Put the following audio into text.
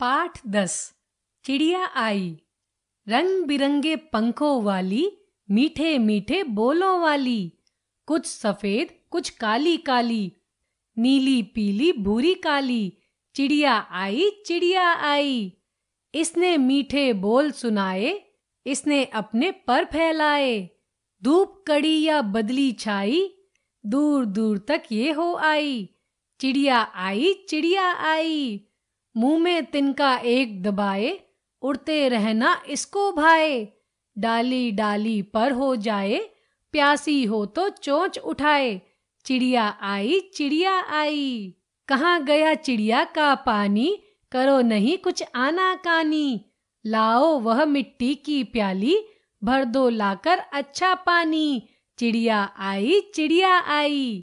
पाठ दस चिड़िया आई रंग बिरंगे पंखों वाली मीठे मीठे बोलों वाली कुछ सफेद कुछ काली काली नीली पीली भूरी काली चिड़िया आई चिड़िया आई इसने मीठे बोल सुनाए इसने अपने पर फैलाए धूप कड़ी या बदली छाई दूर दूर तक ये हो आई चिड़िया आई चिड़िया आई मुंह में तिनका एक दबाए उड़ते रहना इसको भाए डाली डाली पर हो जाए प्यासी हो तो चोंच उठाए चिड़िया आई चिड़िया आई कहाँ गया चिड़िया का पानी करो नहीं कुछ आना कानी लाओ वह मिट्टी की प्याली भर दो लाकर अच्छा पानी चिड़िया आई चिड़िया आई